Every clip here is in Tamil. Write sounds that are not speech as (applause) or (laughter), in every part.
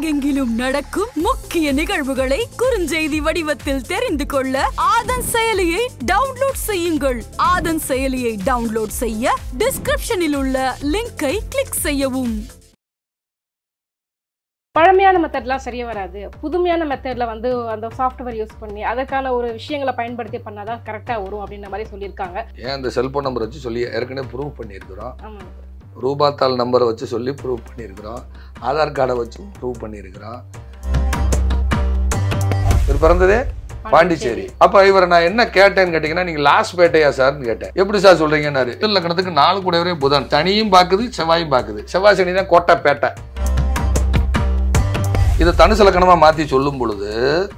உலகெங்கிலும் நடக்கும் முக்கிய நிகழ்வுகளை குறுஞ்செய்தி வடிவத்தில் தெரிந்து கொள்ள ஆதன் செயலியை டவுன்லோட் செய்யுங்கள் ஆதன் செயலியை டவுன்லோட் செய்ய டிஸ்கிரிப்ஷனில் உள்ள லிங்கை கிளிக் செய்யவும் பழமையான மெத்தட்லாம் சரியாக வராது புதுமையான மெத்தடில் வந்து அந்த சாஃப்ட்வேர் யூஸ் பண்ணி அதற்கான ஒரு விஷயங்களை பயன்படுத்தி பண்ணாதான் கரெக்டாக வரும் அப்படின்ற மாதிரி சொல்லியிருக்காங்க ஏன் அந்த செல்போன் நம்பர் வச்சு சொல்லி ஏற்கனவே ப்ரூவ் பண்ணியிருக்கிறோம் ரூபாத்தாள் நம்பரை வச்சு சொல்லி ப்ரூவ் பண்ணியிருக்கிறோம் ஆதார் கார்டை வச்சு ப்ரூவ் பண்ணியிருக்கிறோம் இவர் பிறந்ததே பாண்டிச்சேரி அப்ப இவரை நான் என்ன கேட்டேன்னு கேட்டீங்கன்னா நீங்க லாஸ்ட் பேட்டையா சார்னு கேட்டேன் எப்படி சார் சொல்றீங்கன்னாரு லக்கணத்துக்கு நாலு வரையும் புதன் சனியும் பாக்குது செவ்வாயும் பாக்குது செவ்வாய் சனி தான் கோட்டை பேட்டை இதை தனுசு லக்கணமா மாத்தி சொல்லும் பொழுது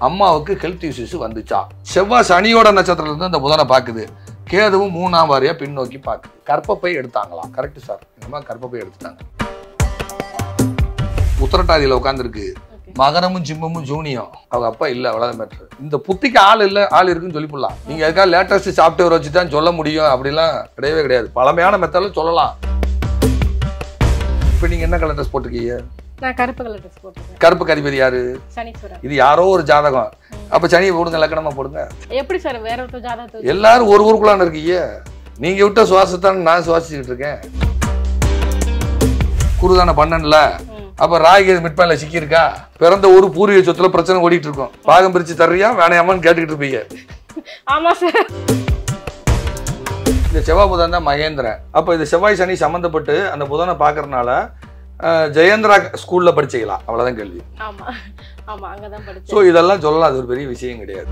அம்மாவுக்கு ஹெல்த் இஷ்யூஸ் வந்துச்சா செவ்வாய் சனியோட நட்சத்திரத்துல இருந்து அந்த புதனை பாக்குது கேதுவும் மூணாம் வாரியாக பின்னோக்கி பார்க்குது கற்பப்பை எடுத்தாங்களாம் கரெக்டு சார் இந்த மாதிரி கற்பப்பை எடுத்துட்டாங்க உத்தரட்டாதியில் உட்காந்துருக்கு மகனமும் ஜிம்மமும் ஜூனியும் அவங்க அப்பா இல்லை அவ்வளோ மேட்ரு இந்த புத்திக்கு ஆள் இல்லை ஆள் இருக்குன்னு சொல்லி போடலாம் நீங்கள் எதுக்காக லேட்டஸ்ட் சாஃப்ட்வேர் வச்சு தான் சொல்ல முடியும் அப்படிலாம் கிடையவே கிடையாது பழமையான மெத்தடில் சொல்லலாம் இப்போ நீங்கள் என்ன கலர் ட்ரெஸ் போட்டிருக்கீங்க கருப்பு கலர் யாரு இது யாரோ ஒரு ஜாதகம் அப்ப சனியை போடுங்க லக்கணமா போடுங்க எப்படி சார் வேற ஒருத்தர் ஜாதகத்தை எல்லாரும் ஒரு ஊருக்குள்ளான இருக்கீங்க நீங்க விட்ட சுவாசத்தான் நான் சுவாசிச்சுட்டு இருக்கேன் குருதான பண்ணன்ல அப்ப ராகி மிட்பாயில சிக்கியிருக்கா பிறந்த ஒரு பூர்வீக சொத்துல பிரச்சனை ஓடிட்டு இருக்கோம் பாகம் பிரிச்சு தர்றியா வேணையாமான்னு கேட்டுக்கிட்டு இருப்பீங்க ஆமா சார் இந்த செவ்வாய் புதன் தான் மகேந்திரன் அப்ப இந்த செவ்வாய் சனி சம்மந்தப்பட்டு அந்த புதனை பாக்குறதுனால ஜெயந்திரா ஸ்கூலில் படிச்சிக்கலாம் அவ்வளோதான் கேள்வி ஸோ இதெல்லாம் சொல்லலாம் அது ஒரு பெரிய விஷயம் கிடையாது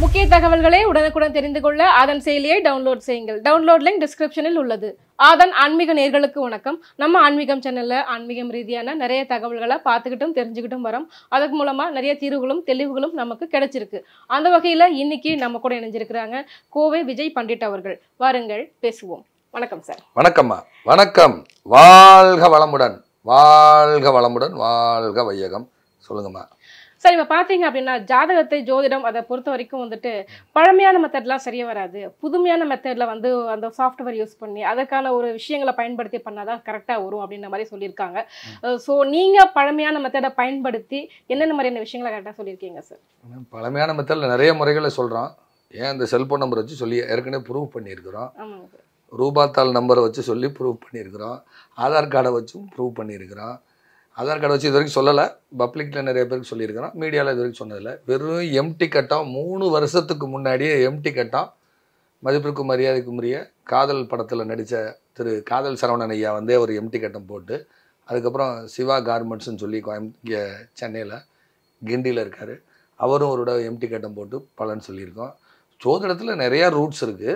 முக்கிய தகவல்களை உடனுக்குடன் தெரிந்து கொள்ள அதன் செயலியை டவுன்லோட் செய்யுங்கள் டவுன்லோட் லிங்க் டிஸ்கிரிப்ஷனில் உள்ளது அதன் ஆன்மீக நேர்களுக்கு வணக்கம் நம்ம ஆன்மீகம் சேனலில் ஆன்மீகம் ரீதியான நிறைய தகவல்களை பார்த்துக்கிட்டும் தெரிஞ்சுக்கிட்டும் வரோம் அதுக்கு மூலமாக நிறைய தீர்வுகளும் தெளிவுகளும் நமக்கு கிடைச்சிருக்கு அந்த வகையில் இன்னைக்கு நம்ம கூட இணைஞ்சிருக்கிறாங்க கோவை விஜய் பண்டிட் அவர்கள் வாருங்கள் பேசுவோம் வணக்கம் சார் வணக்கம்மா வணக்கம் வாழ்க வளமுடன் வாழ்க வளமுடன் வாழ்க வையகம் சொல்லுங்கம்மா சார் இப்போ பார்த்தீங்க அப்படின்னா ஜாதகத்தை ஜோதிடம் அதை பொறுத்த வரைக்கும் வந்துட்டு பழமையான மெத்தட்லாம் சரியாக வராது புதுமையான மெத்தடில் வந்து அந்த சாஃப்ட்வேர் யூஸ் பண்ணி அதற்கான ஒரு விஷயங்களை பயன்படுத்தி பண்ணால் தான் கரெக்டாக வரும் அப்படின்ற மாதிரி சொல்லியிருக்காங்க ஸோ நீங்கள் பழமையான மெத்தடை பயன்படுத்தி என்னென்ன மாதிரியான விஷயங்களை கரெக்டாக சொல்லியிருக்கீங்க சார் பழமையான மெத்தடில் நிறைய முறைகளை சொல்கிறோம் ஏன் அந்த செல்ஃபோன் நம்பர் வச்சு சொல்லி ஏற்கனவே ப்ரூவ் பண்ணியிருக்கிறோம் ஆமாங்க சார் ரூபாத்தாள் நம்பரை வச்சு சொல்லி ப்ரூவ் பண்ணியிருக்கிறோம் ஆதார் கார்டை வச்சும் ப்ரூவ் பண்ணியிருக்கிறோம் ஆதார் கார்டை வச்சு இது வரைக்கும் சொல்லலை பப்ளிக்கில் நிறைய பேருக்கு சொல்லியிருக்கிறோம் மீடியாவில் இது வரைக்கும் சொன்னதில்லை வெறும் எம்டி கட்டம் மூணு வருஷத்துக்கு முன்னாடியே எம்டி கட்டம் மதிப்பிற்கும் மரியாதைக்குரிய காதல் படத்தில் நடித்த திரு காதல் சரவணன் ஐயா வந்து ஒரு எம்டி கட்டம் போட்டு அதுக்கப்புறம் சிவா கார்மெண்ட்ஸ்னு சொல்லி கோயம் இங்கே சென்னையில் கிண்டியில் இருக்கார் அவரும் ஒரு எம்டி கட்டம் போட்டு பலன் சொல்லியிருக்கோம் சோதனத்தில் நிறையா ரூட்ஸ் இருக்குது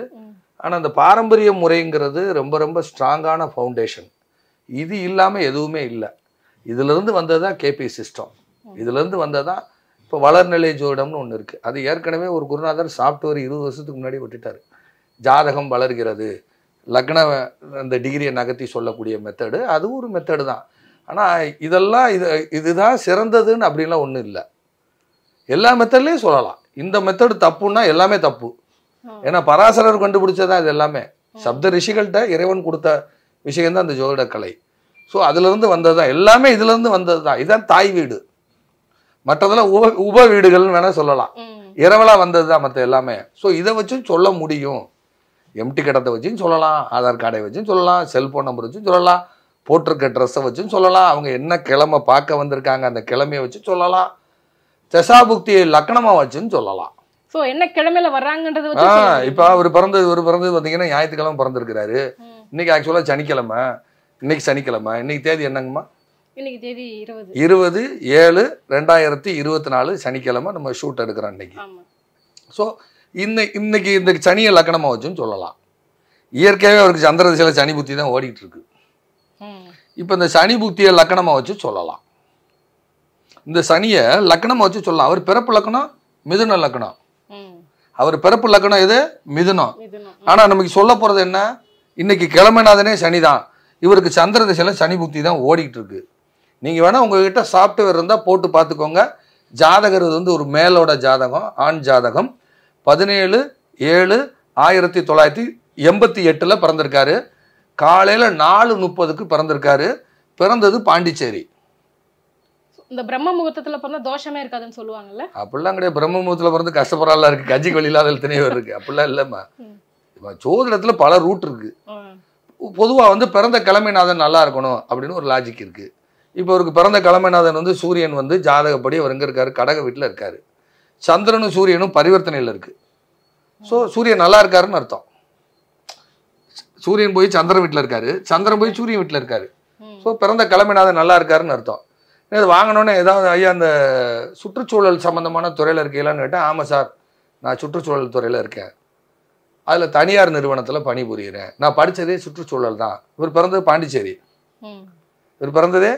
ஆனால் அந்த பாரம்பரிய முறைங்கிறது ரொம்ப ரொம்ப ஸ்ட்ராங்கான ஃபவுண்டேஷன் இது இல்லாமல் எதுவுமே இல்லை இதிலேருந்து வந்தது தான் கேபி சிஸ்டம் இதிலேருந்து வந்தது தான் இப்போ வளர்நிலை ஜோடம்னு ஒன்று இருக்குது அது ஏற்கனவே ஒரு குருநாதர் சாப்பிட்டு ஒரு இருபது வருஷத்துக்கு முன்னாடி விட்டுட்டார் ஜாதகம் வளர்கிறது லக்ன அந்த டிகிரியை நகர்த்தி சொல்லக்கூடிய மெத்தடு அதுவும் ஒரு மெத்தடு தான் ஆனால் இதெல்லாம் இது இதுதான் சிறந்ததுன்னு அப்படின்லாம் ஒன்றும் இல்லை எல்லா மெத்தட்லேயும் சொல்லலாம் இந்த மெத்தடு தப்புன்னா எல்லாமே தப்பு ஏன்னா பராசரர் கண்டுபிடிச்சதான் இது எல்லாமே சப்த ரிஷிகள்கிட்ட இறைவன் கொடுத்த விஷயம்தான் அந்த ஜோதிட கலை ஸோ அதுலேருந்து வந்தது தான் எல்லாமே இதுலேருந்து வந்தது தான் இதுதான் தாய் வீடு மற்றதெல்லாம் உப உப வீடுகள்னு வேணால் சொல்லலாம் இரவலாக வந்தது தான் மற்ற எல்லாமே ஸோ இதை வச்சும் சொல்ல முடியும் எம்டி கடத்தை வச்சும் சொல்லலாம் ஆதார் கார்டை வச்சும் சொல்லலாம் செல்ஃபோன் நம்பர் வச்சும் சொல்லலாம் போட்டிருக்க ட்ரெஸ்ஸை வச்சும் சொல்லலாம் அவங்க என்ன கிழமை பார்க்க வந்திருக்காங்க அந்த கிழமையை வச்சு சொல்லலாம் தசாபுக்தியை லக்கணமாக வச்சுன்னு சொல்லலாம் ஸோ என்ன கிழமையில வர்றாங்கன்றது ஆ இப்போ அவர் பிறந்தது ஒரு பிறந்தது பார்த்தீங்கன்னா ஞாயிற்றுக்கிழமை பிறந்திருக்கிறாரு இன்னைக்கு ஆக்சுவலாக சனிக்கிழமை இன்னைக்கு சனிக்கிழமை இன்னைக்கு தேதி என்னங்கம்மா இன்னைக்கு தேதி இருபது இருபது ஏழு ரெண்டாயிரத்தி இருபத்தி நாலு சனிக்கிழமை நம்ம ஷூட் எடுக்கிறோம் இன்னைக்கு ஸோ இன்னைக்கு இன்னைக்கு இந்த சனியை லக்கணமாக வச்சுன்னு சொல்லலாம் இயற்கையாகவே அவருக்கு சந்திர திசையில் சனி புத்தி தான் ஓடிட்டு இருக்கு இப்போ இந்த சனி புத்தியை லக்கணமாக வச்சு சொல்லலாம் இந்த சனியை லக்கணமாக வச்சு சொல்லலாம் அவர் பிறப்பு லக்கணம் மிதுன லக்கணம் அவர் பிறப்பு லக்கணம் எது மிதுனம் ஆனால் நமக்கு சொல்ல போகிறது என்ன இன்னைக்கு கிழமைநாதனே சனி தான் இவருக்கு சந்திர திசையில சனி புத்தி தான் ஓடிக்கிட்டு இருக்கு நீங்கள் வேணால் உங்ககிட்ட சாஃப்ட்வேர் இருந்தால் போட்டு பார்த்துக்கோங்க ஜாதகர் வந்து ஒரு மேலோட ஜாதகம் ஆண் ஜாதகம் பதினேழு ஏழு ஆயிரத்தி தொள்ளாயிரத்தி எண்பத்தி எட்டில் பிறந்திருக்காரு காலையில் நாலு முப்பதுக்கு பிறந்திருக்காரு பிறந்தது பாண்டிச்சேரி இந்த பிரம்ம முகூர்த்தத்துல பிறந்தா தோஷமே இருக்காதுன்னு சொல்லுவாங்கல்ல அப்படிலாம் கிடையாது பிரம்ம முகூர்த்தத்துல பிறந்து கஷ்டப்படலாம் இருக்கு கஜி வழி இல்லாத எத்தனையோ இருக்கு அப்படிலாம் இல்லம்மா சோதிடத்துல பல ரூட் இருக்கு பொதுவா வந்து பிறந்த கிழமைநாதன் நல்லா இருக்கணும் அப்படின்னு ஒரு லாஜிக் இருக்கு இப்போ அவருக்கு பிறந்த கிழமைநாதன் வந்து சூரியன் வந்து ஜாதகப்படி அவர் எங்கே இருக்காரு கடக வீட்டில் இருக்காரு சந்திரனும் சூரியனும் பரிவர்த்தனையில் இருக்கு ஸோ சூரியன் நல்லா இருக்காருன்னு அர்த்தம் சூரியன் போய் சந்திரன் வீட்டில் இருக்காரு சந்திரன் போய் சூரியன் வீட்டில் இருக்காரு ஸோ பிறந்த கிழமைநாதன் நல்லா இருக்காருன்னு அர்த்தம் இது வாங்கினோன்னே ஏதாவது ஐயா அந்த சுற்றுச்சூழல் சம்மந்தமான துறையில் இருக்கீங்களான்னு கேட்டேன் ஆமாம் சார் நான் சுற்றுச்சூழல் துறையில் இருக்கேன் அதில் தனியார் நிறுவனத்தில் பணிபுரிகிறேன் நான் படித்ததே சுற்றுச்சூழல் தான் இவர் பிறந்தது பாண்டிச்சேரி இவர் பிறந்ததே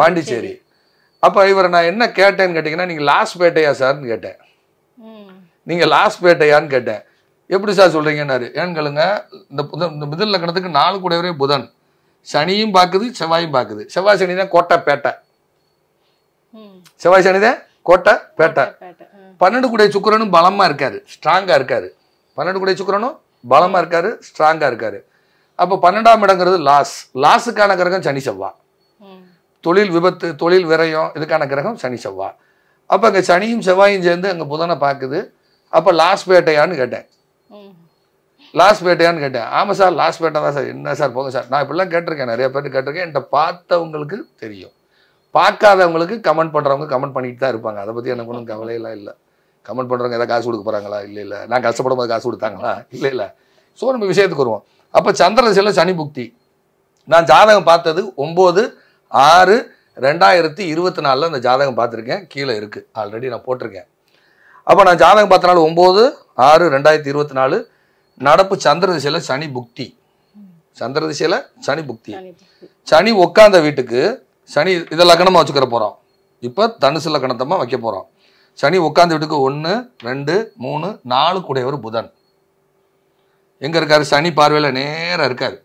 பாண்டிச்சேரி அப்போ இவரை நான் என்ன கேட்டேன்னு கேட்டிங்கன்னா நீங்கள் லாஸ்ட் பேட்டையா சார்னு கேட்டேன் நீங்கள் லாஸ் பேட்டையான்னு கேட்டேன் எப்படி சார் சொல்கிறீங்கன்னாரு ஏன்னு கேளுங்க இந்த புதன் இந்த மிதில் லக்கணத்துக்கு நாலு கூடவரே புதன் சனியும் பார்க்குது செவ்வாயும் பார்க்குது செவ்வாய் சனி தான் கோட்டை பேட்டை செவ்வாய் சனிதான் கோட்டை பேட்டை பன்னெண்டு கூடிய சுக்கரனும் பலமாக இருக்காரு ஸ்ட்ராங்காக இருக்காரு பன்னெண்டு கூடிய சுக்கரனும் பலமாக இருக்காரு ஸ்ட்ராங்காக இருக்காரு அப்போ பன்னெண்டாம் இடங்கிறது லாஸ் லாஸுக்கான கிரகம் சனி செவ்வா தொழில் விபத்து தொழில் விரயம் இதுக்கான கிரகம் சனி செவ்வா அப்போ அங்கே சனியும் செவ்வாயும் சேர்ந்து அங்கே புதனை பார்க்குது அப்போ லாஸ் பேட்டையான்னு கேட்டேன் லாஸ் பேட்டையான்னு கேட்டேன் ஆமாம் சார் லாஸ் பேட்டை தான் சார் என்ன சார் போங்க சார் நான் இப்படிலாம் கேட்டிருக்கேன் நிறைய பேர் கேட்டிருக்கேன் என்கிட்ட பார்த்தவங்களுக்கு தெரியும் பார்க்காதவங்களுக்கு கமெண்ட் பண்ணுறவங்க கமெண்ட் பண்ணிட்டு தான் இருப்பாங்க அதை பற்றி எனக்கு ஒன்றும் கவலையெல்லாம் இல்லை கமெண்ட் பண்ணுறவங்க எதாவது காசு கொடுக்க போகிறாங்களா இல்லை இல்லை நான் கஷ்டப்படும் போது காசு கொடுத்தாங்களா இல்லை இல்லை ஸோ நம்ம விஷயத்துக்கு வருவோம் அப்போ சந்திரதிசையில் சனி புக்தி நான் ஜாதகம் பார்த்தது ஒம்பது ஆறு ரெண்டாயிரத்தி இருபத்தி நாலில் அந்த ஜாதகம் பார்த்துருக்கேன் கீழே இருக்குது ஆல்ரெடி நான் போட்டிருக்கேன் அப்போ நான் ஜாதகம் பார்த்த நாள் ஒம்பது ஆறு ரெண்டாயிரத்தி இருபத்தி நாலு நடப்பு சந்திரதிசையில் சனி புக்தி சந்திரதிசையில் சனி புக்தி சனி உட்காந்த வீட்டுக்கு சனி இதை லக்கணமாக வச்சுக்கிற போகிறோம் இப்போ தனுசு லக்கணத்தமாக வைக்க போகிறோம் சனி உட்காந்து வீட்டுக்கு ஒன்று ரெண்டு மூணு நாலு கூடையவர் புதன் எங்கே இருக்கார் சனி பார்வையில் நேராக இருக்கார்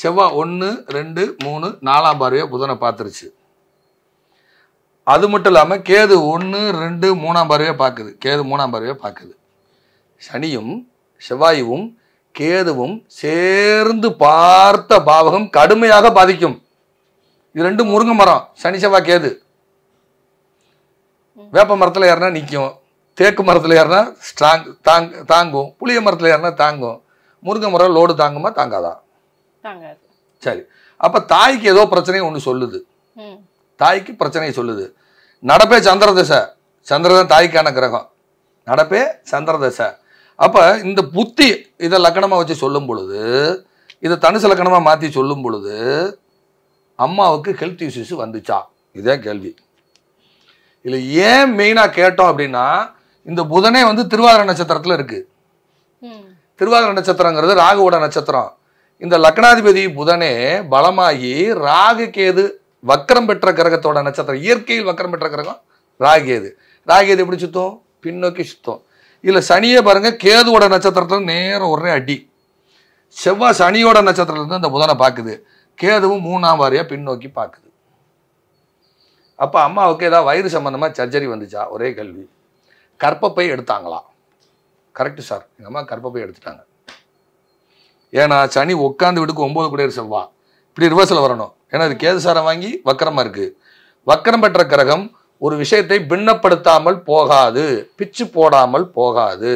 செவ்வாய் ஒன்று ரெண்டு மூணு நாலாம் பார்வையாக புதனை பார்த்துருச்சு அது மட்டும் இல்லாமல் கேது ஒன்று ரெண்டு மூணாம் பார்வையாக பார்க்குது கேது மூணாம் பார்வையாக பார்க்குது சனியும் செவ்வாயும் கேதுவும் சேர்ந்து பார்த்த பாவகம் கடுமையாக பாதிக்கும் இது ரெண்டும் முருங்கை மரம் சனி செவ்வாய் கேது வேப்ப மரத்தில் ஏறினா நிற்கும் தேக்கு மரத்தில் ஏறினா ஸ்ட்ராங் தாங் தாங்கும் புளிய மரத்தில் ஏறினா தாங்கும் முருங்கை மரம் லோடு தாங்குமா தாங்காதான் சரி அப்போ தாய்க்கு ஏதோ பிரச்சனையும் ஒன்று சொல்லுது தாய்க்கு பிரச்சனையை சொல்லுது நடப்பே சந்திர சந்திரதான் தாய்க்கான கிரகம் நடப்பே சந்திர திசை அப்போ இந்த புத்தி இதை லக்கணமாக வச்சு சொல்லும் பொழுது இதை தனுசு லக்கணமாக மாற்றி சொல்லும் பொழுது அம்மாவுக்கு ஹெல்த் இஷ்யூஸ் வந்துச்சா இதுதான் கேள்வி இல்லை ஏன் மெயினாக கேட்டோம் அப்படின்னா இந்த புதனே வந்து திருவாதிரை நட்சத்திரத்தில் இருக்கு திருவாதிரை நட்சத்திரங்கிறது ராகுவோட நட்சத்திரம் இந்த லக்னாதிபதி புதனே பலமாகி ராகு கேது வக்கரம் பெற்ற கிரகத்தோட நட்சத்திரம் இயற்கையில் வக்கரம் பெற்ற கிரகம் ராகேது ராகேது எப்படி சுத்தம் பின்னோக்கி சுத்தம் இதில் சனியை பாருங்க கேதுவோட நட்சத்திரத்தில் நேரம் ஒரே அடி செவ்வாய் சனியோட நட்சத்திரத்துலேருந்து அந்த புதனை பார்க்குது கேதுவும் மூணாம் வாரியாக பின்னோக்கி பார்க்குது அப்போ அம்மாவுக்கு ஏதாவது வயிறு சம்மந்தமாக சர்ஜரி வந்துச்சா ஒரே கல்வி கற்பப்பை எடுத்தாங்களா கரெக்டு சார் எங்கள் அம்மா கற்பப்பை எடுத்துட்டாங்க ஏன்னா சனி உட்காந்து விட்டுக்கு ஒம்பது குடியரசு செவ்வா இப்படி ரிவர்சல் வரணும் ஏன்னா அது கேது சாரம் வாங்கி வக்கரமாக இருக்குது வக்கரம் பெற்ற கிரகம் ஒரு விஷயத்தை பின்னப்படுத்தாமல் போகாது பிச்சு போடாமல் போகாது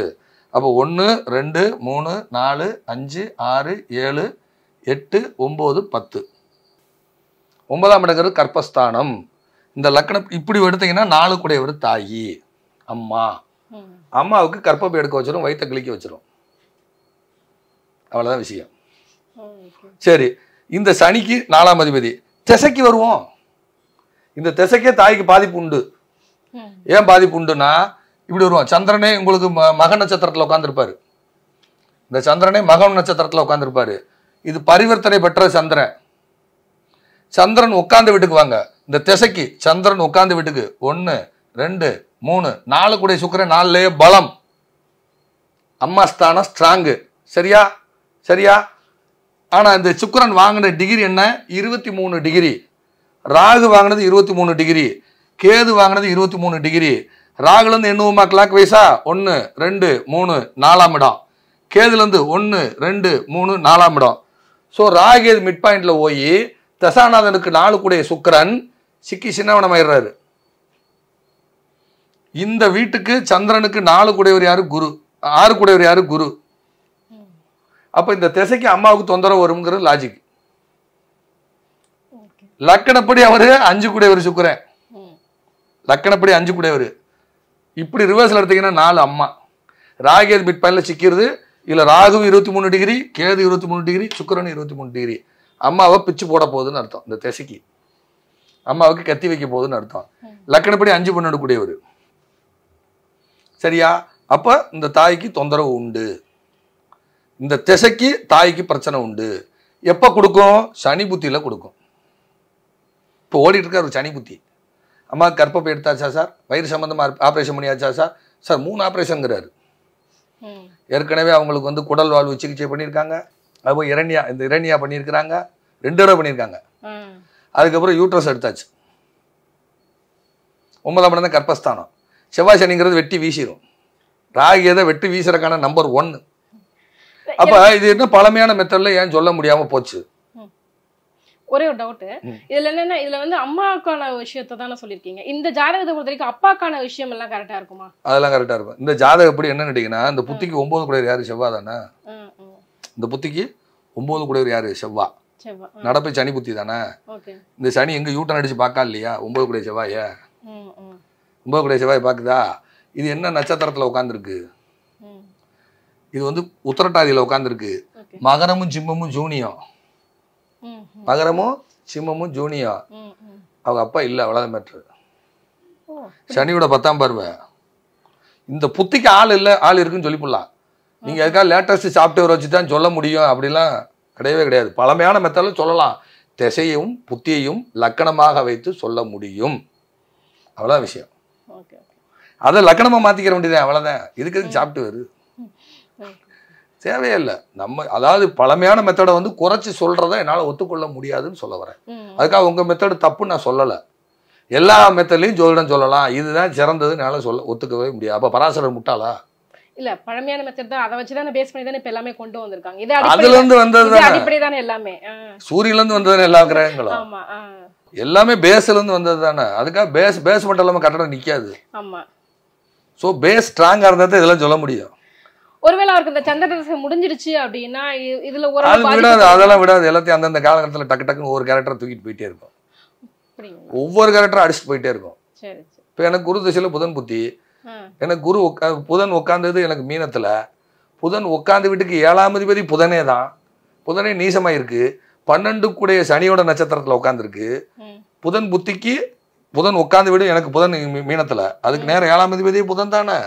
அப்போ ஒன்று ரெண்டு மூணு நாலு அஞ்சு ஆறு ஏழு எட்டு ஒம்பது பத்து ஒன்பதாம் இடங்கிறது கற்பஸ்தானம் இந்த லக்கணம் இப்படி எடுத்தீங்கன்னா நாலு கூட கூடையவர் தாயி அம்மா அம்மாவுக்கு கற்பப்பை எடுக்க வச்சிடும் வயிற்ற கிழிக்க வச்சிடும் அவ்வளோதான் விஷயம் சரி இந்த சனிக்கு நாலாம் அதிபதி திசைக்கு வருவோம் இந்த திசைக்கே தாய்க்கு பாதிப்பு உண்டு ஏன் பாதிப்பு உண்டுன்னா இப்படி வருவோம் சந்திரனே உங்களுக்கு மக நட்சத்திரத்தில் உட்காந்துருப்பாரு இந்த சந்திரனே மகன் நட்சத்திரத்தில் உட்காந்துருப்பாரு இது பரிவர்த்தனை பெற்ற சந்திரன் சந்திரன் உட்காந்து வீட்டுக்கு வாங்க இந்த திசைக்கு சந்திரன் உட்காந்து வீட்டுக்கு ஒன்று ரெண்டு மூணு நாலு கூட சுக்கரன் நாலுலேயே பலம் அம்மா ஸ்தானம் ஸ்ட்ராங்கு சரியா சரியா ஆனால் இந்த சுக்கரன் வாங்கின டிகிரி என்ன இருபத்தி மூணு டிகிரி ராகு வாங்கினது இருபத்தி மூணு டிகிரி கேது வாங்கினது இருபத்தி மூணு டிகிரி ராகுலேருந்து எண்ணுவோமா கிளாக் வைஸா ஒன்று ரெண்டு மூணு நாலாம் இடம் கேதுலேருந்து ஒன்று ரெண்டு மூணு நாலாம் இடம் ஸோ ராகேது மிட் பாயிண்டில் போய் தசாநாதனுக்கு நாலு கூடிய சுக்கரன் சிக்கி சின்னவனமாயிடுறாரு இந்த வீட்டுக்கு சந்திரனுக்கு நாலு கூடையவர் யாரு குரு ஆறு கூடையவர் யாரு குரு அப்போ இந்த திசைக்கு அம்மாவுக்கு தொந்தரவு வருங்கிறது லாஜிக் லக்கணப்படி அவர் அஞ்சு கூடையவர் சுக்கரன் லக்கணப்படி அஞ்சு கூடையவர் இப்படி ரிவர்ஸில் எடுத்தீங்கன்னா நாலு அம்மா ராகேல் மிட் பாயிண்டில் சிக்கிறது இதில் ராகு இருபத்தி மூணு டிகிரி கேது இருபத்தி மூணு டிகிரி சுக்கரன் இருபத்தி மூணு டிகிரி அம்மாவை பிச்சு போட போகுதுன்னு அர்த்தம் இந்த திசைக்கு அம்மாவுக்கு கத்தி வைக்க போகுதுன்னு அர்த்தம் லக்கணப்படி அஞ்சு பன்னெண்டு கூடியவர் சரியா அப்போ இந்த தாய்க்கு தொந்தரவு உண்டு இந்த திசைக்கு தாய்க்கு பிரச்சனை உண்டு எப்போ கொடுக்கும் சனி புத்தியில் கொடுக்கும் இப்போ ஓடிட்டு இருக்கார் சனி புத்தி அம்மா கற்பப்பை எடுத்தாச்சா சார் வயிறு சம்மந்தமாக ஆப்ரேஷன் பண்ணியாச்சா சார் சார் மூணு ஆப்ரேஷனுங்கிறாரு ஏற்கனவே அவங்களுக்கு வந்து குடல் வாழ்வு சிகிச்சை பண்ணியிருக்காங்க அதுபோல் இரண்யா இந்த இரண்யா பண்ணியிருக்கிறாங்க ரெண்டு தடவை பண்ணியிருக்காங்க அதுக்கப்புறம் யூட்ரஸ் எடுத்தாச்சு ஒன்பதாம் இடம் தான் கற்பஸ்தானம் செவ்வாய் சனிங்கிறது வெட்டி வீசிடும் ராகி வெட்டி வீசுறக்கான நம்பர் ஒன்று அப்போ இது என்ன பழமையான மெத்தடில் ஏன் சொல்ல முடியாமல் போச்சு ஒரே ஒரு டவுட்டு இதுல என்னன்னா இதுல வந்து அம்மாவுக்கான விஷயத்தை தானே சொல்லியிருக்கீங்க இந்த ஜாதகத்தை பொறுத்த வரைக்கும் அப்பாக்கான விஷயம் எல்லாம் கரெக்டா இருக்குமா அதெல்லாம் கரெக்டா இருக்கும் இந்த ஜாதகம் எப்படி என்ன கேட்டீங்கன்னா இந்த புத்திக்கு ஒன்பது குடையர் யாரு செவ்வா தானே இந்த புத்திக்கு ஒன்பது குடையர் யாரு செவ்வா நடப்பு சனி புத்தி தானே இந்த சனி எங்க யூட்டன் அடிச்சு பார்க்கா இல்லையா ஒன்பது குடைய செவ்வாய ஒன்பது குடைய செவ்வாய் பாக்குதா இது என்ன நட்சத்திரத்துல உட்காந்துருக்கு இது வந்து உத்தரட்டாதியில உட்காந்துருக்கு மகரமும் சிம்மமும் ஜூனியம் மகரமும் சிம்மமும் ஜூனியா அவங்க அப்பா இல்ல அவ்வளவு மேட்ரு சனியோட பத்தாம் பார்வை இந்த புத்திக்கு ஆள் இல்ல ஆள் இருக்குன்னு சொல்லி சொல்லிப்புடலாம் நீங்க எதுக்காக லேட்டஸ்ட் சாஃப்ட்வேர் வச்சுதான் சொல்ல முடியும் அப்படிலாம் கிடையவே கிடையாது பழமையான மெத்தடில் சொல்லலாம் திசையும் புத்தியையும் லக்கணமாக வைத்து சொல்ல முடியும் அவ்வளோதான் விஷயம் அதை லக்கணமா மாத்திக்கிற வேண்டியதான் அவ்வளவுதான் இதுக்கு சாப்பிட்டு வருது தேவையில்லை நம்ம அதாவது பழமையான மெத்தடை வந்து குறைச்சி சொல்கிறத என்னால் ஒத்துக்கொள்ள முடியாதுன்னு சொல்ல வரேன் அதுக்காக உங்கள் மெத்தடு தப்பு நான் சொல்லலை எல்லா மெத்தட்லையும் ஜோதிடம் சொல்லலாம் இதுதான் சிறந்ததுனால சொல்ல ஒத்துக்கவே முடியாது அப்போ பராசரர் முட்டாளா இல்ல பழமையான மெத்தட் தான் அதை வச்சு தானே பேஸ் பண்ணி தானே இப்ப எல்லாமே கொண்டு வந்திருக்காங்க இது அதுல இருந்து வந்தது அடிப்படை தானே எல்லாமே சூரியன்ல இருந்து வந்தது எல்லா கிரகங்களும் எல்லாமே பேஸ்ல இருந்து வந்தது தானே அதுக்காக பேஸ் பேஸ் மட்டும் இல்லாம கட்டடம் நிக்காது ஆமா சோ பேஸ் ஸ்ட்ராங்கா இருந்தா தான் இதெல்லாம் சொல்ல முடியும் ஒருவேளை அவருக்கு இந்த சந்திர தசை முடிஞ்சிருச்சு அப்படின்னா இதுல ஒரு விடாது அதெல்லாம் விடாது எல்லாத்தையும் அந்தந்த காலகட்டத்தில் டக்கு டக்குன்னு ஒரு கேரக்டர் தூக்கிட்டு போயிட்டே இருக்கும் ஒவ்வொரு கேரக்டரும் அடிச்சுட்டு போயிட்டே இருக்கும் இப்போ எனக்கு குரு திசையில் புதன் புத்தி எனக்கு குரு உக்கா புதன் உட்காந்தது எனக்கு மீனத்தில் புதன் உட்காந்த வீட்டுக்கு ஏழாம் அதிபதி புதனே தான் புதனே நீசமாக இருக்குது பன்னெண்டு கூடிய சனியோட நட்சத்திரத்தில் உட்காந்துருக்கு புதன் புத்திக்கு புதன் உட்காந்து விடும் எனக்கு புதன் மீனத்தில் அதுக்கு நேரம் ஏழாம் அதிபதி புதன் தானே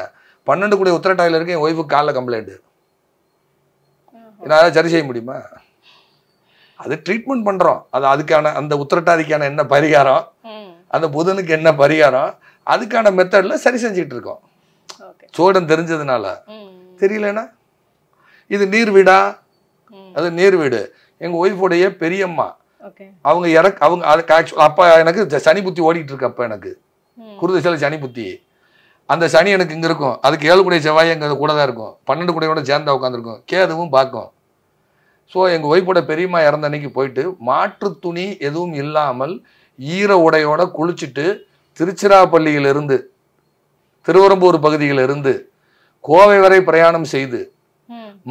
பன்னெண்டு கூடிய உத்தரட்டாயில் இருக்கு என் ஒய்ஃபுக்கு காலில் கம்ப்ளைண்ட் என்னால் சரி செய்ய முடியுமா அது ட்ரீட்மெண்ட் பண்ணுறோம் அது அதுக்கான அந்த உத்தரட்டாதிக்கான என்ன பரிகாரம் அந்த புதனுக்கு என்ன பரிகாரம் அதுக்கான மெத்தடில் சரி செஞ்சுக்கிட்டு இருக்கோம் சோடம் தெரிஞ்சதுனால தெரியலண்ணா இது நீர் வீடா அது நீர் வீடு எங்கள் ஒய்ஃபுடைய பெரியம்மா அவங்க இறக்கு அவங்க அதுக்கு ஆக்சுவல் அப்போ எனக்கு சனி புத்தி ஓடிக்கிட்டு இருக்கு எனக்கு குருதிசல சனி புத்தி அந்த சனி எனக்கு இங்கே இருக்கும் அதுக்கு ஏழு குடைய செவ்வாய் எங்கள் கூட தான் இருக்கும் பன்னெண்டு குடையோட சேர்ந்தா உட்காந்துருக்கும் கேதுவும் பார்க்கும் ஸோ எங்கள் ஒய்ஃபோட பெரியம்மா இறந்த அன்னைக்கு போயிட்டு மாற்று துணி எதுவும் இல்லாமல் ஈர உடையோட குளிச்சுட்டு திருச்சிராப்பள்ளியிலிருந்து திருவரம்பூர் பகுதியிலிருந்து கோவை வரை பிரயாணம் செய்து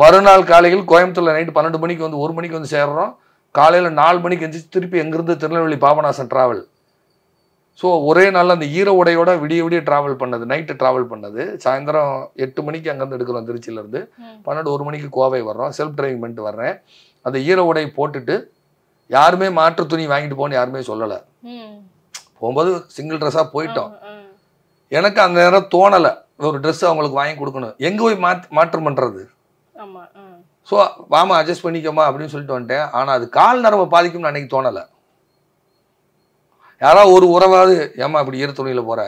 மறுநாள் காலையில் கோயம்புத்தூர்ல நைட்டு பன்னெண்டு மணிக்கு வந்து ஒரு மணிக்கு வந்து சேர்றோம் காலையில் நாலு மணிக்கு எந்திரிச்சு திருப்பி எங்கிருந்து திருநெல்வேலி பாபநாசன் டிராவல் ஸோ ஒரே நாள் அந்த ஈர உடையோட விடிய விடிய ட்ராவல் பண்ணது நைட்டு ட்ராவல் பண்ணது சாயந்தரம் எட்டு மணிக்கு அங்கேருந்து எடுக்கிறோம் திருச்சியிலேருந்து பன்னெண்டு ஒரு மணிக்கு கோவை வர்றோம் செல்ஃப் டிரைவிங் பண்ணிட்டு வர்றேன் அந்த ஈர உடை போட்டுட்டு யாருமே மாற்று துணி வாங்கிட்டு போன்னு யாருமே சொல்லலை போகும்போது சிங்கிள் ட்ரெஸ்ஸாக போயிட்டோம் எனக்கு அந்த நேரம் தோணலை ஒரு ட்ரெஸ் அவங்களுக்கு வாங்கி கொடுக்கணும் எங்கே போய் மாற்று மாற்றம் பண்ணுறது ஸோ வாமா அட்ஜஸ்ட் பண்ணிக்கோமா அப்படின்னு சொல்லிட்டு வந்துட்டேன் ஆனால் அது கால் நரம்பு பாதிக்கும்னு அன்னைக்கு தோணலை யாராவது ஒரு உறவாவது ஏமா இப்படி ஈர துணியில் போகிற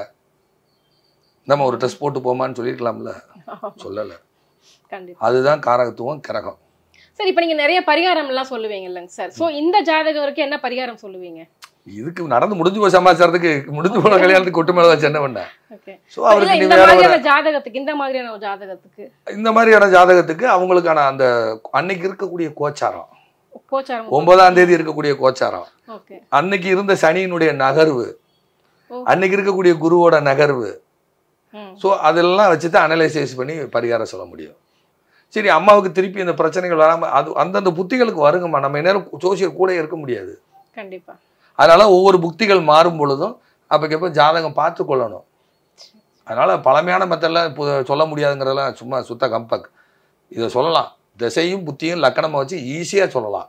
நம்ம ஒரு ட்ரெஸ் போட்டு போமான்னு சொல்லியிருக்கலாம்ல சொல்லலை அதுதான் காரகத்துவம் கிரகம் சார் இப்போ நீங்கள் நிறைய பரிகாரம்லாம் சொல்லுவீங்க இல்லைங்க சார் ஸோ இந்த ஜாதகம் வரைக்கும் என்ன பரிகாரம் சொல்லுவீங்க இதுக்கு நடந்து முடிஞ்சு போய் சமாச்சாரத்துக்கு முடிஞ்சு போன கல்யாணத்துக்கு கொட்டு மேல வச்சு என்ன பண்ணேன் ஸோ அவருக்கு இந்த மாதிரியான ஜாதகத்துக்கு இந்த மாதிரியான ஜாதகத்துக்கு இந்த மாதிரியான ஜாதகத்துக்கு அவங்களுக்கான அந்த அன்னைக்கு இருக்கக்கூடிய கோச்சாரம் ஒன்பதாம் தேதி இருக்கக்கூடிய கோச்சாரம் அன்னைக்கு இருந்த சனியினுடைய நகர்வு அன்னைக்கு இருக்கக்கூடிய குருவோட நகர்வு ஸோ அதெல்லாம் வச்சு தான் அனலைசைஸ் பண்ணி பரிகாரம் சொல்ல முடியும் சரி அம்மாவுக்கு திருப்பி இந்த பிரச்சனைகள் வராமல் அது அந்தந்த புத்திகளுக்கு வருங்கம்மா நம்ம நேரம் ஜோசியர் கூட இருக்க முடியாது கண்டிப்பாக அதனால ஒவ்வொரு புக்திகள் மாறும் பொழுதும் அப்போக்கப்போ ஜாதகம் பார்த்து கொள்ளணும் அதனால பழமையான இப்போ சொல்ல முடியாதுங்கிறதெல்லாம் சும்மா சுத்த கம்பக் இதை சொல்லலாம் திசையும் புத்தியும் லக்கணமாக வச்சு ஈஸியாக சொல்லலாம்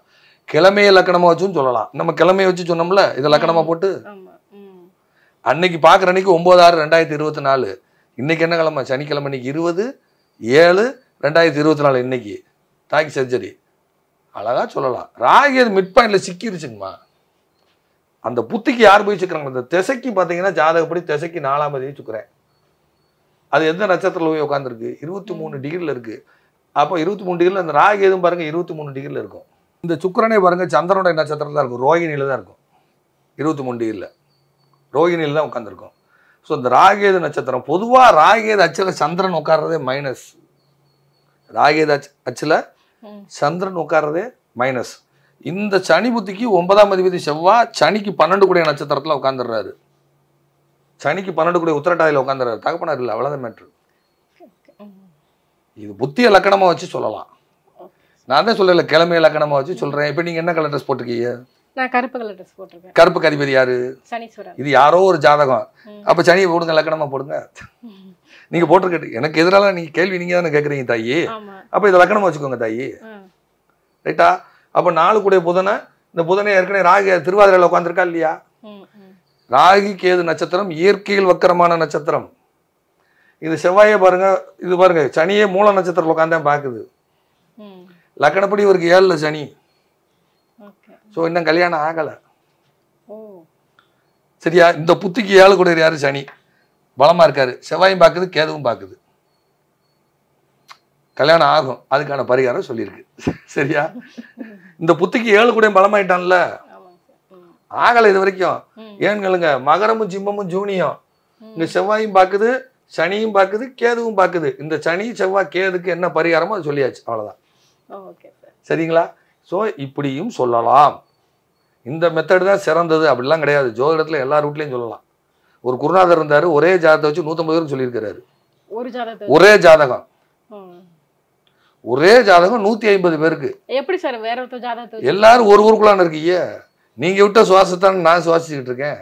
கிழமைய லக்கணமா வச்சும் சொல்லலாம் நம்ம கிழமைய வச்சு சொன்னோம்ல இதை லக்கணமா போட்டு அன்னைக்கு பாக்குற அன்னைக்கு ஒன்பது ஆறு ரெண்டாயிரத்தி இருபத்தி நாலு இன்னைக்கு என்ன கிழமை சனிக்கிழமை இன்னைக்கு இருபது ஏழு ரெண்டாயிரத்தி இருபத்தி நாலு இன்னைக்கு தாக்கி சர்ஜரி அழகா சொல்லலாம் ராகி அது மிட் பாயிண்ட்ல சிக்கிருச்சுங்கம்மா அந்த புத்திக்கு யார் போய் சுக்கிறாங்க அந்த திசைக்கு பார்த்தீங்கன்னா ஜாதகப்படி திசைக்கு நாலாம் தேதி சுக்கிறேன் அது எந்த நட்சத்திரத்தில் போய் உட்காந்துருக்கு இருபத்தி மூணு டிகிரியில் இருக்குது அப்போ இருபத்தி மூணு டிகிரியில் அந்த ராகி எதுவும் பாருங்கள் இருபத்தி மூணு டிகிரியில் இருக்கும் இந்த சுக்கரனை பாருங்க சந்திரனுடைய நட்சத்திரம் தான் இருக்கும் ரோகிணியில் தான் இருக்கும் இருபத்தி மூணு டிகிரியில் ரோகிணியில் தான் உட்காந்துருக்கும் ஸோ இந்த ராகேது நட்சத்திரம் பொதுவாக ராகேது அச்சில் சந்திரன் உட்கார்றதே மைனஸ் ராகேது அச் அச்சில் சந்திரன் உட்கார்றதே மைனஸ் இந்த சனி புத்திக்கு ஒன்பதாம் அதிபதி செவ்வாய் சனிக்கு பன்னெண்டு கூடிய நட்சத்திரத்தில் உட்காந்துடுறாரு சனிக்கு பன்னெண்டு கூடிய உத்திரட்டாதியில் உட்காந்துடுறாரு தகப்பனார் இல்லை அவ்வளோதான் மேட்ரு இது புத்திய லக்கணமாக வச்சு சொல்லலாம் நான் தான் சொல்லல கிழமை இலக்கணமா வச்சு சொல்றேன் இப்போ நீங்க என்ன கலர் ட்ரெஸ் போட்டிருக்கீங்க நான் கருப்பு கலர் ட்ரெஸ் போட்டிருக்கேன் யாரு சனீஸ்வரன் இது யாரோ ஒரு ஜாதகம் அப்ப சனியை போடுங்க இலக்கணமா போடுங்க நீங்க போட்டிருக்க எனக்கு எதிரால நீங்க கேள்வி நீங்க தானே கேக்குறீங்க தாயி அப்ப இதை லக்கணமா வச்சுக்கோங்க தாயி ரைட்டா அப்ப நாலு கூட புதனை இந்த புதனை ஏற்கனவே ராகி திருவாதிரையில உட்காந்துருக்கா இல்லையா ராகி கேது நட்சத்திரம் இயற்கையில் வக்கரமான நட்சத்திரம் இது செவ்வாயே பாருங்க இது பாருங்க சனியே மூல நட்சத்திரம் உட்காந்தான் பார்க்குது லக்கணப்படி இவருக்கு ஏழில் சனி ஸோ இன்னும் கல்யாணம் ஆகலை சரியா இந்த புத்திக்கு ஏழு கூட யாரு சனி பலமாக இருக்காரு செவ்வாயும் பார்க்குது கேதுவும் பார்க்குது கல்யாணம் ஆகும் அதுக்கான பரிகாரம் சொல்லியிருக்கு சரியா இந்த புத்திக்கு ஏழு கூட பலமாயிட்டான்ல ஆகலை இது வரைக்கும் ஏன்களுங்க மகரமும் ஜிம்மமும் ஜூனியும் இந்த செவ்வாயும் பார்க்குது சனியும் பார்க்குது கேதுவும் பார்க்குது இந்த சனி செவ்வாய் கேதுக்கு என்ன பரிகாரமோ அது சொல்லியாச்சு அவ்வளோதான் சரிங்களா ஸோ இப்படியும் சொல்லலாம் இந்த மெத்தடு தான் சிறந்தது அப்படிலாம் கிடையாது ஜோதிடத்தில் எல்லா ரூட்லேயும் சொல்லலாம் ஒரு குருநாதர் இருந்தார் ஒரே ஜாதகத்தை வச்சு நூற்றம்பது பேரும் சொல்லியிருக்கிறாரு ஒரே ஜாதகம் ஒரே ஜாதகம் நூத்தி ஐம்பது பேருக்கு எப்படி சார் வேற ஒருத்தர் எல்லாரும் ஒரு ஊருக்குள்ளான இருக்கீங்க நீங்க விட்ட சுவாசத்தான நான் சுவாசிச்சுக்கிட்டு இருக்கேன்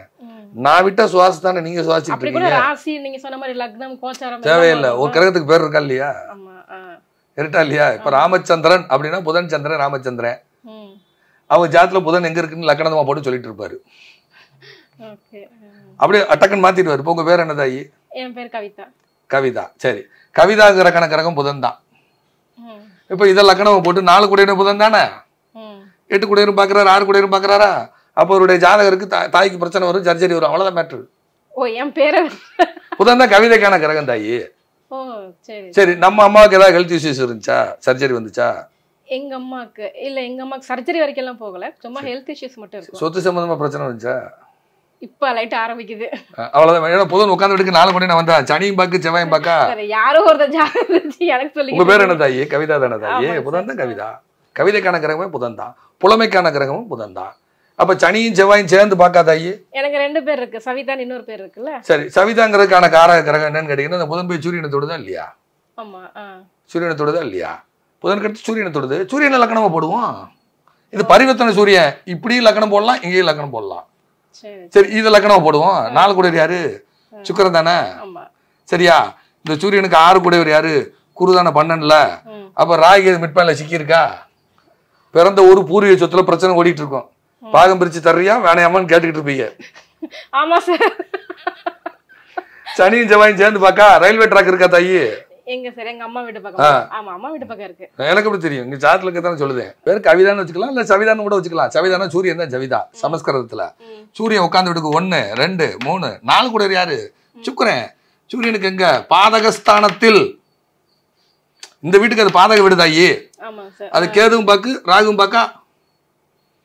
நான் விட்ட சுவாசத்தான நீங்க சுவாசிச்சுட்டு இருக்கீங்க நீங்க சொன்ன மாதிரி தேவையில்லை ஒரு கிரகத்துக்கு பேர் இருக்கா இல்லையா இருட்டா இல்லையா இப்ப ராமச்சந்திரன் அப்படின்னா புதன் சந்திரன் ராமச்சந்திரன் அவங்க ஜாத்துல புதன் எங்க இருக்குன்னு லக்கணமா போட்டு சொல்லிட்டு இருப்பாரு அப்படியே அட்டக்கன் மாத்திடுவாரு உங்க பேர் என்னதாயி என் பேர் கவிதா கவிதா சரி கவிதாங்கிற கணக்கரகம் புதன் தான் இப்ப இதை லக்கணம் போட்டு நாலு குடையினர் புதன் தானே எட்டு குடையினர் பாக்குறாரு ஆறு குடையினர் பாக்குறாரா அப்போ அவருடைய ஜாதகருக்கு தாய்க்கு பிரச்சனை வரும் சர்ஜரி வரும் அவ்வளவுதான் மேட்ரு ஓ என் பேர் புதன் தான் கவிதைக்கான கிரகம் தாயி சரி நம்ம அம்மாவுக்கு ஏதாவது ஹெல்த் இஷ்யூஸ் இருந்துச்சா சர்ஜரி வந்துச்சா எங்க அம்மாக்கு இல்ல எங்க அம்மாக்கு சர்ஜரி வரைக்கும் எல்லாம் போகல சும்மா ஹெல்த் இஷ்யூஸ் மட்டும் இருக்கு சொத்து சம்பந்தமா பிரச்சனை வந்துச்சா இப்ப லைட் ஆரம்பிக்குது அவ்வளவுதான் ஏன்னா பொதுவாக உட்காந்து எடுக்க நாலு மணி நான் வந்தா சனியும் பாக்கு செவ்வாயும் பாக்கா யாரோ ஒருத்தர் எனக்கு சொல்லி உங்க பேர் என்ன தாயி கவிதா தானே ஏ புதன் தான் கவிதா கவிதைக்கான கிரகமே புதன் தான் புலமைக்கான கிரகமும் புதன் தான் அப்ப சனியும் செவ்வாயும் சேர்ந்து பாக்காதாயி எனக்கு ரெண்டு பேர் இருக்கு சவிதான் இன்னொரு பேர் இருக்குல்ல சரி சவிதாங்கிறதுக்கான காரக கிரகம் என்னன்னு கேட்டீங்கன்னா அந்த புதன் போய் சூரியனத்தோடு தான் இல்லையா ஆமா சூரியனத்தோடு தான் இல்லையா புதன் சூரியனை சூரியனத்தோடுது சூரியன் லக்கணமா போடுவோம் இது பரிவர்த்தனை சூரியன் இப்படியும் லக்கணம் போடலாம் இங்கேயும் லக்கணம் போடலாம் சரி இது லக்கணமா போடுவோம் நாலு கூட யாரு சுக்கரன் தானே சரியா இந்த சூரியனுக்கு ஆறு கூடவர் யாரு குருதான பண்ணன்ல அப்ப ராகி மிட்பேல சிக்கியிருக்கா பிறந்த ஒரு பூர்வீக சொத்துல பிரச்சனை ஓடிட்டு இருக்கோம் பாகம் பிரிச்சு தர்றியா வேணையாமான்னு கேட்டுக்கிட்டு இருப்பீங்க ஆமா சார் சனியும் செவ்வாயும் சேர்ந்து பாக்கா ரயில்வே ட்ராக் இருக்கா தாயி எங்க சார் எங்க அம்மா வீட்டு பக்கம் ஆமா அம்மா வீட்டு பக்கம் இருக்கு எனக்கு எப்படி தெரியும் இங்க சாட்ல இருக்கதான சொல்லுது பேர் கவிதான்னு வச்சுக்கலாம் இல்ல சவிதான்னு கூட வச்சுக்கலாம் சவிதானா சூரியன் தான் ஜவிதா சமஸ்கிருதத்துல சூரியன் உட்கார்ந்து விடுக்கு ஒன்னு ரெண்டு மூணு நாலு கூட யாரு சுக்குறேன் சூரியனுக்கு எங்க பாதகஸ்தானத்தில் இந்த வீட்டுக்கு அது பாதக வீடு தாயி அது கேதுவும் பாக்கு ராகும் பாக்கா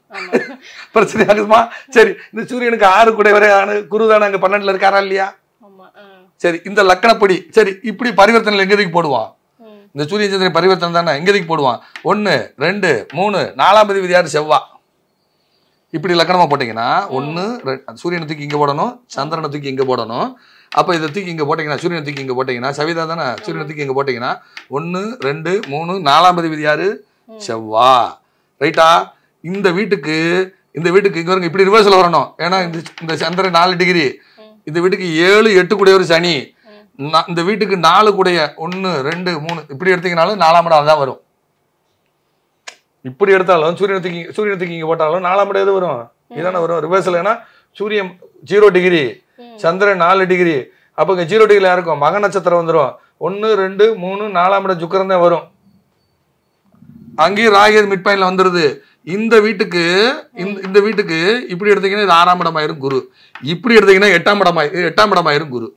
(laughs) பிரச்சனை ஆகுதுமா சரி இந்த சூரியனுக்கு ஆறு குடைவரையான குரு தானே அங்கே பன்னெண்டுல இருக்காரா இல்லையா சரி இந்த லக்கணப்படி சரி இப்படி பரிவர்த்தனை எங்கேதுக்கு போடுவான் இந்த சூரிய சந்திர பரிவர்த்தனை தானே எங்கேதுக்கு போடுவான் ஒன்று ரெண்டு மூணு நாலாம் பதிவு யார் செவ்வா இப்படி லக்கணமாக போட்டிங்கன்னா ஒன்று சூரியனை தூக்கி இங்கே போடணும் சந்திரனை தூக்கி இங்கே போடணும் அப்போ இதை தூக்கி இங்கே போட்டிங்கன்னா சூரியனை தூக்கி இங்கே போட்டிங்கன்னா சவிதா தானே சூரியனை தூக்கி இங்கே போட்டிங்கன்னா ஒன்று ரெண்டு மூணு நாலாம் பதிவு யார் செவ்வா ரைட்டா இந்த வீட்டுக்கு இந்த வீட்டுக்கு இங்க வரங்க இப்படி ரிவர்ஸ்ல வரணும் ஏன்னா இந்த இந்த சந்திரன் நாலு டிகிரி இந்த வீட்டுக்கு ஏழு எட்டு கூடிய ஒரு சனி இந்த வீட்டுக்கு நாலு கூடைய ஒன்று ரெண்டு மூணு இப்படி எடுத்தீங்கனாலும் நாலாம் இடம் தான் வரும் இப்படி எடுத்தாலும் சூரியனத்துக்கு சூரியனத்துக்கு இங்கே போட்டாலும் நாலாம் இடம் எது வரும் இதான வரும் ரிவர்ஸில் ஏன்னா சூரியன் ஜீரோ டிகிரி சந்திரன் நாலு டிகிரி அப்போ இங்கே ஜீரோ டிகிரி இருக்கும் மக நட்சத்திரம் வந்துடும் ஒன்று ரெண்டு மூணு நாலாம் இடம் சுக்கரம் தான் வரும் அங்கேயும் ராகி மிட் பாயிண்ட்ல வந்துடுது இந்த வீட்டுக்கு இந்த வீட்டுக்கு இப்படி எடுத்தீங்கன்னா இது ஆறாம் ஆயிரும் குரு இப்படி எடுத்தீங்கன்னா எட்டாம் ஆயிரு எட்டாம் ஆயிரும் குரு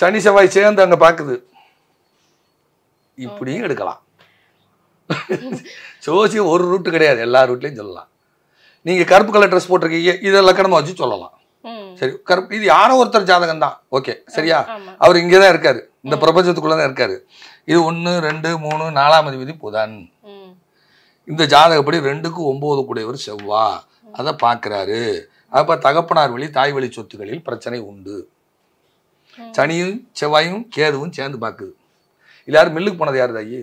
சனி செவ்வாய் சேர்ந்து அங்க பாக்குது இப்படியும் எடுக்கலாம் சோசி (laughs) ஒரு ரூட்டு கிடையாது எல்லா ரூட்லயும் சொல்லலாம் நீங்க கருப்பு கலர் ட்ரெஸ் போட்டிருக்கீங்க இதை லக்கணமா வச்சு சொல்லலாம் சரி கருப்பு இது யாரோ ஒருத்தர் ஜாதகம் தான் ஓகே சரியா அவர் இங்கே தான் இருக்காரு இந்த பிரபஞ்சத்துக்குள்ளதான் தான் இருக்காரு இது ஒன்று ரெண்டு மூணு நாலாம் அதிபதி புதன் இந்த ஜாதகப்படி ரெண்டுக்கும் ஒம்பது கூடியவர் செவ்வா அதை பார்க்குறாரு அப்போ தகப்பனார் வழி தாய் வழி சொத்துக்களில் பிரச்சனை உண்டு சனியும் செவ்வாயும் கேதுவும் சேர்ந்து பார்க்குது எல்லாரும் மில்லுக்கு போனது யார் தாயி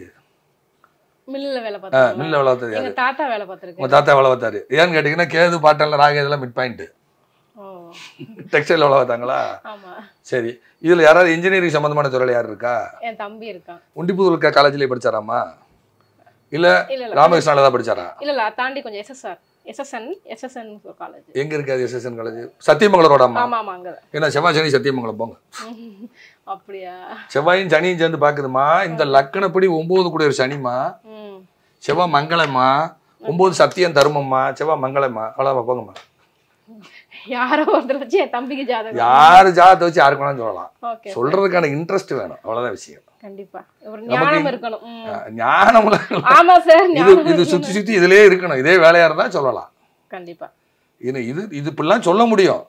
மில்லில் வேலை பார்த்தது யாரு தாத்தா வேலை பார்த்துருக்கு உங்கள் தாத்தா வேலை பார்த்தாரு ஏன்னு கேட்டிங்கன்னா கேது பாட்டல்ல ராக இதெல்லாம் மிட் பாயிண்ட் டெக்ஸ்டைல் வேலை பார்த்தாங்களா சரி இதுல யாராவது இன்ஜினியரிங் சம்மந்தமான துறையில் யார் இருக்கா என் தம்பி இருக்கான் உண்டிப்புதூர் காலேஜ்லேயே படித்தாராமா இல்ல ராமகிருஷ்ணால தான் படிச்சாரா இல்ல இல்ல தாண்டி கொஞ்சம் எஸ் எஸ் என் காலேஜ் எங்க எஸ் எஸ் என் காலேஜ் சத்தியமங்கலத்தோட அம்மா ஆமா ஆமா அங்க ஏன்னா செவ்வாய் சனி சத்தியமங்கலம் போங்க அப்படியா செவ்வாயும் சனியும் சேர்ந்து பாக்குதுமா இந்த லக்கணப்படி ஒன்பது கூட ஒரு சனிமா செவ்வாய் மங்களமா ஒன்பது சத்தியம் தருமம்மா செவ்வாய் மங்களமா அவ்வளோவா போங்கம்மா யாரோ ஒருத்தர் வச்சு என் தம்பிக்கு ஜாதகம் யார் ஜாதகத்தை வச்சு யாருக்கு வேணாலும் சொல்லலாம் சொல்றதுக்கான இன்ட்ரஸ்ட் வேணும் அவ்வளோதான் விஷயம் இது இது சுத்தி சுத்தி இதுலயே இருக்கணும் இதே வேலையா இருந்தா சொல்லலாம் கண்டிப்பா இது இது இது இப்படிலாம் சொல்ல முடியும்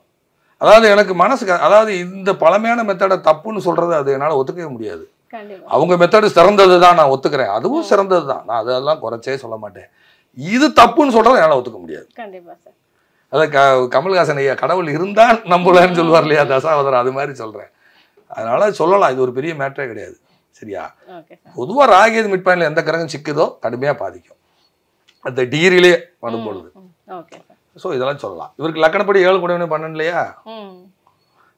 அதாவது எனக்கு மனசு அதாவது இந்த பழமையான மெத்தடை தப்புன்னு சொல்றது அது என்னால ஒத்துக்கவே முடியாது அவங்க மெத்தடு சிறந்தது தான் நான் ஒத்துக்கிறேன் அதுவும் சிறந்தது தான் நான் அதெல்லாம் குறைச்சே சொல்ல மாட்டேன் இது தப்புன்னு சொல்றது என்னால ஒத்துக்க முடியாது அதை க கமல்ஹாசன் ஐயா கடவுள் இருந்தால் நம்பலன்னு சொல்லுவார் இல்லையா தசாவதரம் அது மாதிரி சொல்றேன் அதனால சொல்லலாம் இது ஒரு பெரிய மேட்டரே கிடையாது சரியா பொதுவாக ராகேது மிட் எந்த கிரகம் சிக்குதோ கடுமையாக பாதிக்கும் அந்த டிகிரிலே வரும் பொழுது ஸோ இதெல்லாம் சொல்லலாம் இவருக்கு லக்கணப்படி ஏழு கூடவனே பண்ணன் இல்லையா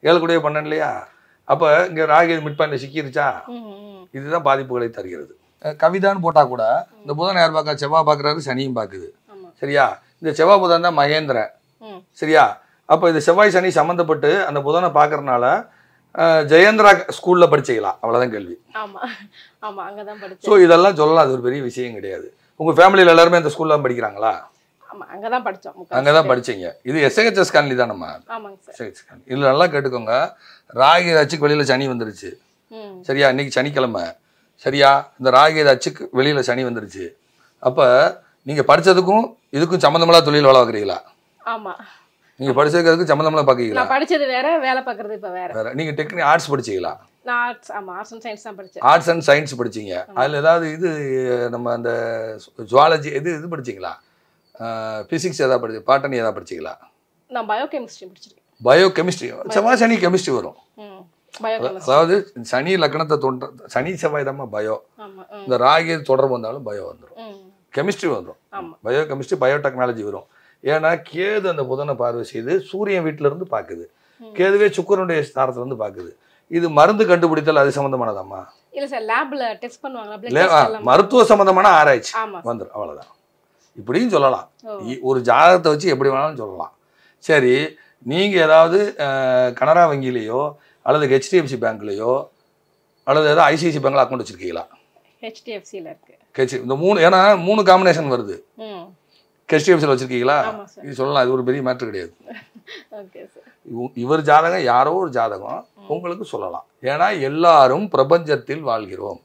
ஏழு கூடவே பண்ணன் இல்லையா அப்போ இங்கே ராகேது மிட் பாயிண்ட்ல சிக்கிருச்சா இதுதான் பாதிப்புகளை தருகிறது கவிதான்னு போட்டால் கூட இந்த புதன் யார் பார்க்க செவ்வா பார்க்குறாரு சனியும் பார்க்குது சரியா இந்த செவ்வாய் புதன் தான் மகேந்திரன் சரியா அப்போ இந்த செவ்வாய் சனி சம்மந்தப்பட்டு அந்த புதனை பார்க்கறனால ஜெயேந்திரா ஸ்கூல்ல படிச்சீங்களா அவ்வளவுதான் கேள்வி சோ இதெல்லாம் சொல்லலாம் அது ஒரு பெரிய விஷயம் கிடையாது உங்க ஃபேமிலியில எல்லாருமே இந்த ஸ்கூல்ல படிக்கிறாங்களா அங்கதான் படிச்சீங்க இது எஸ்எஹெச்எஸ் காலனி தானம்மா எஸ்எஹெச் இதுல நல்லா கேட்டுக்கோங்க ராகி அச்சுக்கு வெளியில சனி வந்துருச்சு சரியா இன்னைக்கு சனிக்கிழமை சரியா இந்த ராகி அச்சுக்கு வெளியில சனி வந்துருச்சு அப்ப நீங்க படிச்சதுக்கும் இதுக்கும் சம்மந்தமெல்லாம் தொழில் வளர்க்குறீங்களா ஆமா நீங்க படிச்சதுக்கு சம்பந்தமா பாக்கீங்களா நான் படிச்சது வேற வேலை பாக்குறது இப்ப வேற வேற நீங்க டெக்னிக் ஆர்ட்ஸ் படிச்சீங்களா நான் ஆர்ட்ஸ் ஆமா ஆர்ட்ஸ் அண்ட் சயின்ஸ் தான் படிச்சேன் ஆர்ட்ஸ் அண்ட் சயின்ஸ் படிச்சீங்க அதுல ஏதாவது இது நம்ம அந்த ஜுவாலஜி இது இது படிச்சீங்களா பிசிக்ஸ் ஏதாவது படிச்சு பாட்டனி ஏதாவது படிச்சீங்களா நான் பயோ கெமிஸ்ட்ரி படிச்சிருக்கேன் பயோ கெமிஸ்ட்ரி செவ்வாய் சனி கெமிஸ்ட்ரி வரும் அதாவது சனி லக்னத்தை தோன்ற சனி செவ்வாய் தான் பயோ இந்த ராகி தொடர்பு வந்தாலும் பயோ வந்துடும் கெமிஸ்ட்ரி வந்துடும் பயோ கெமிஸ்ட்ரி பயோ டெக்னாலஜி வரும் ஏன்னா கேது அந்த புதனை பார்வை செய்து சூரியன் வீட்டிலேருந்து பார்க்குது கேதுவே சுக்கரனுடைய ஸ்தானத்துலேருந்து பார்க்குது இது மருந்து கண்டுபிடித்தல் அது சம்மந்தமானதாம்மா இல்ல சார் லேப்ல டெஸ்ட் பண்ணுவாங்க மருத்துவ சம்மந்தமான ஆராய்ச்சி வந்துடும் அவ்வளோதான் இப்படியும் சொல்லலாம் ஒரு ஜாதகத்தை வச்சு எப்படி வேணாலும் சொல்லலாம் சரி நீங்கள் ஏதாவது கனரா வங்கியிலேயோ அல்லது ஹெச்டிஎஃப்சி பேங்க்லேயோ அல்லது ஏதாவது ஐசிஐசி பேங்க்ல அக்கௌண்ட் வச்சுருக்கீங்களா ஹெச்டிஎஃப்சியில் இருக்குது ஹெச்டி இந்த மூணு ஏன்னா மூணு காம்பினேஷன் வருது கெஸ்டிஎம்சியில் வச்சுருக்கீங்களா இது சொல்லலாம் அது ஒரு பெரிய மேட்ரு கிடையாது இவர் ஜாதகம் யாரோ ஒரு ஜாதகம் உங்களுக்கு சொல்லலாம் ஏன்னா எல்லாரும் பிரபஞ்சத்தில் வாழ்கிறோம்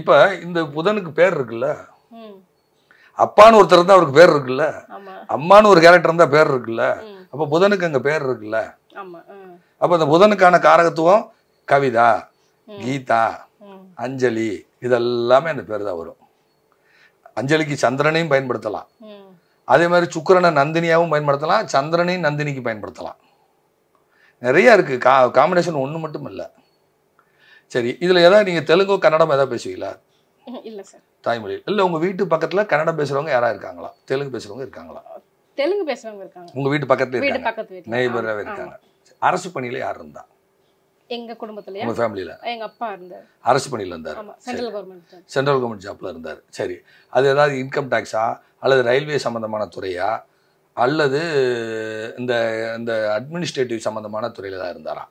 இப்போ இந்த புதனுக்கு பேர் இருக்குல்ல அப்பான்னு ஒருத்தர் இருந்தால் அவருக்கு பேர் இருக்குல்ல அம்மானு ஒரு கேரக்டர் இருந்தால் பேர் இருக்குல்ல அப்போ புதனுக்கு அங்கே பேர் இருக்குல்ல அப்போ இந்த புதனுக்கான காரகத்துவம் கவிதா கீதா அஞ்சலி இதெல்லாமே அந்த பேர் தான் வரும் அஞ்சலிக்கு சந்திரனையும் பயன்படுத்தலாம் அதே மாதிரி சுக்கரனை நந்தினியாகவும் பயன்படுத்தலாம் சந்திரனையும் நந்தினிக்கு பயன்படுத்தலாம் நிறைய இருக்கு கா காம்பினேஷன் ஒன்று மட்டும் இல்லை சரி இதில் ஏதாவது நீங்கள் தெலுங்கோ கன்னடம் ஏதாவது பேசுவீங்களா (laughs) தாய்மொழி இல்லை உங்கள் வீட்டு பக்கத்தில் கன்னடம் பேசுகிறவங்க யாராக இருக்காங்களா தெலுங்கு பேசுகிறவங்க இருக்காங்களா தெலுங்கு பேசுகிறவங்க இருக்காங்க உங்கள் வீட்டு பக்கத்தில் இருக்காங்க நெய்பராகவே இருக்காங்க அரசு பணியில் யார் இருந்தா எங்க குடும்பத்துலயா உங்க ஃபேமிலியில எங்க அப்பா இருந்தார் அரசு பணியில் இருந்தார் சென்ட்ரல் கவர்மெண்ட் சென்ட்ரல் கவர்மெண்ட் ஜாப்ல இருந்தார் சரி அது ஏதாவது இன்கம் டேக்ஸா அல்லது ரயில்வே சம்பந்தமான துறையா அல்லது இந்த இந்த அட்மினிஸ்ட்ரேட்டிவ் சம்பந்தமான துறையில தான் இருந்தாரா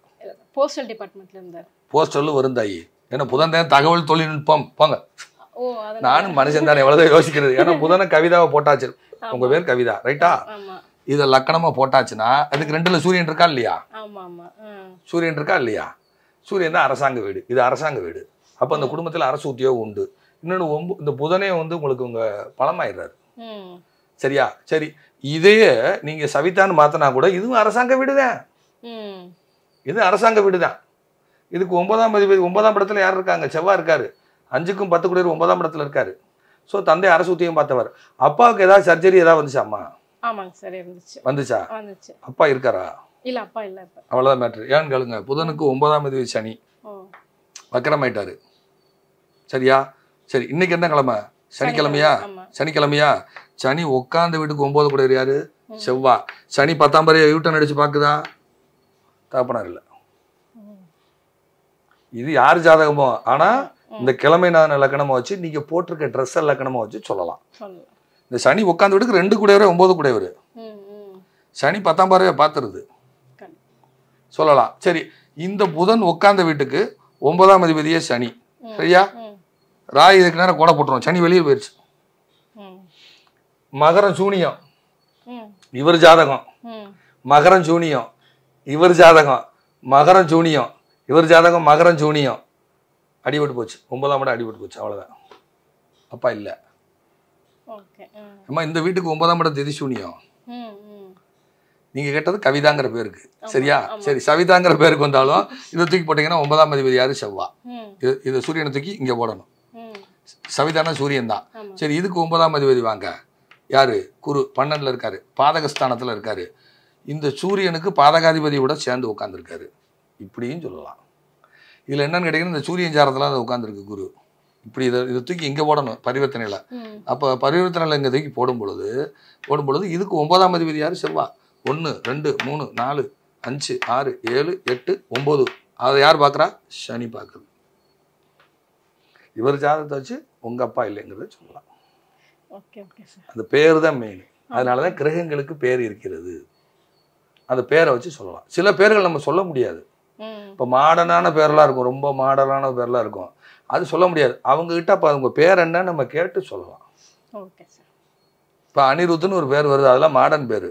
போஸ்டல் டிபார்ட்மெண்ட்ல இருந்தார் போஸ்டலும் வருந்தாயி ஏன்னா புதன் தகவல் தொழில்நுட்பம் போங்க நானும் மனுஷன் தான் எவ்வளவு யோசிக்கிறது ஏன்னா புதன கவிதாவை போட்டாச்சு உங்க பேர் கவிதா ரைட்டா இதை லக்கணமா போட்டாச்சுன்னா அதுக்கு ரெண்டில் சூரியன் இருக்கா இல்லையா சூரியன் இருக்கா இல்லையா சூரியன் தான் அரசாங்க வீடு இது அரசாங்க வீடு அப்போ அந்த குடும்பத்தில் அரசு உத்தியோகம் உண்டு இன்னொன்னு ஒம்பு இந்த புதனே வந்து உங்களுக்கு உங்க பலமாயிடுறாரு சரியா சரி இதையே நீங்க சவிதான்னு மாற்றினா கூட இதுவும் அரசாங்க வீடு தான் இது அரசாங்க வீடு தான் இதுக்கு ஒன்பதாம் பதிவு ஒன்பதாம் இடத்துல யார் இருக்காங்க செவ்வா இருக்காரு அஞ்சுக்கும் பத்து கூட ஒன்பதாம் படத்துல இருக்காரு ஸோ தந்தை அரசு உத்தியம் பார்த்தவர் அப்பாவுக்கு ஏதாவது சர்ஜரி ஏதாவது வந்துச்சாம்மா ஆமாங்க சார் இருந்துச்சு வந்துச்சா வந்துச்சு அப்பா இருக்காரா இல்ல அப்பா இல்ல இப்ப அவ்வளவுதான் மேட்ரு ஏன்னு கேளுங்க புதனுக்கு ஒன்பதாம் தேதி சனி வக்கரம் ஆயிட்டாரு சரியா சரி இன்னைக்கு என்ன கிழமை சனிக்கிழமையா சனிக்கிழமையா சனி உட்காந்த வீட்டுக்கு ஒன்பது கூட யாரு செவ்வா சனி பத்தாம் பறைய யூட்டன் அடிச்சு பாக்குதா தாப்பனார் இல்லை இது யார் ஜாதகமோ ஆனா இந்த கிழமை நான் லக்கணமா வச்சு நீங்க போட்டிருக்க ட்ரெஸ் லக்கணமா வச்சு சொல்லலாம் இந்த சனி உட்காந்து விடுக்கு ரெண்டு குடையவர் ஒம்பது குடையவர் சனி பத்தாம் பார்வையை பார்த்துருது சொல்லலாம் சரி இந்த புதன் உட்காந்த வீட்டுக்கு ஒன்பதாம் அதிபதியே சனி சரியா ராய் இதுக்கு நேரம் கோடை போட்டுரும் சனி வெளியே போயிடுச்சு மகரம் சூனியம் இவர் ஜாதகம் மகரம் சூனியம் இவர் ஜாதகம் மகரம் சூனியம் இவர் ஜாதகம் மகரம் சூனியம் அடிபட்டு போச்சு ஒன்பதாம் இடம் அடிபட்டு போச்சு அவ்வளோதான் அப்பா இல்லை அம்மா இந்த வீட்டுக்கு ஒன்பதாம் இடம் திதி சூனியம் நீங்கள் கேட்டது கவிதாங்கிற பேருக்கு சரியா சரி சவிதாங்கிற பேருக்கு வந்தாலும் இதை தூக்கி போட்டீங்கன்னா ஒன்பதாம் அதிபதி யாரு செவ்வா இது இதை சூரியனை தூக்கி இங்கே போடணும் சவிதானா சூரியன் தான் சரி இதுக்கு ஒன்பதாம் அதிபதி வாங்க யாரு குரு பன்னெண்டுல இருக்காரு பாதகஸ்தானத்தில் இருக்காரு இந்த சூரியனுக்கு பாதகாதிபதியோட சேர்ந்து உட்காந்துருக்காரு இப்படியும் சொல்லலாம் இதில் என்னன்னு கேட்டிங்கன்னா இந்த சூரியன் சாரத்தில் அதை உட்காந்துருக்கு குரு இப்படி இதை இதை தூக்கி இங்கே போடணும் பரிவர்த்தனையில் அப்போ பரிவர்த்தனையில் இங்கே தூக்கி போடும் பொழுது போடும் பொழுது இதுக்கு ஒன்பதாம் அதிபதி யார் செல்வா ஒன்று ரெண்டு மூணு நாலு அஞ்சு ஆறு ஏழு எட்டு ஒம்பது அதை யார் பார்க்குறா சனி பார்க்குறது இவர் ஜாதகத்தை வச்சு உங்கள் அப்பா இல்லைங்கிறத சொல்லலாம் அந்த பேர் தான் மெயின் அதனால தான் கிரகங்களுக்கு பேர் இருக்கிறது அந்த பேரை வச்சு சொல்லலாம் சில பேர்கள் நம்ம சொல்ல முடியாது இப்போ மாடர்னான பேரெலாம் இருக்கும் ரொம்ப மாடர்னான பேரெலாம் இருக்கும் அது சொல்ல முடியாது அவங்கக்கிட்ட அப்போ அவங்க பேர் என்ன நம்ம கேட்டு சொல்லலாம் இப்போ அனிருத்னு ஒரு பேர் வருது அதெல்லாம் மாடர்ன் பேர்